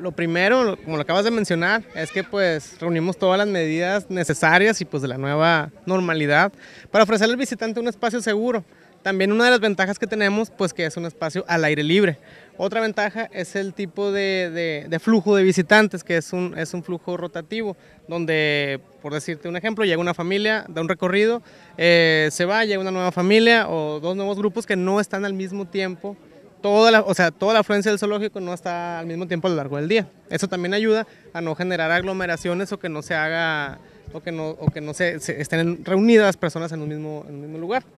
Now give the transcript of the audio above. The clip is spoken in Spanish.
Lo primero, como lo acabas de mencionar, es que pues reunimos todas las medidas necesarias y pues de la nueva normalidad para ofrecerle al visitante un espacio seguro. También una de las ventajas que tenemos, pues que es un espacio al aire libre. Otra ventaja es el tipo de, flujo de visitantes, que es un, es un flujo rotativo, donde, por decirte un ejemplo, llega una familia, da un recorrido, eh, se va, llega una nueva familia o dos nuevos grupos que no están al mismo tiempo toda la, o sea, toda la afluencia del zoológico no está al mismo tiempo a lo largo del día. Eso también ayuda a no generar aglomeraciones o que no se haga o que no, o que no se, estén reunidas personas en un mismo, en un mismo lugar.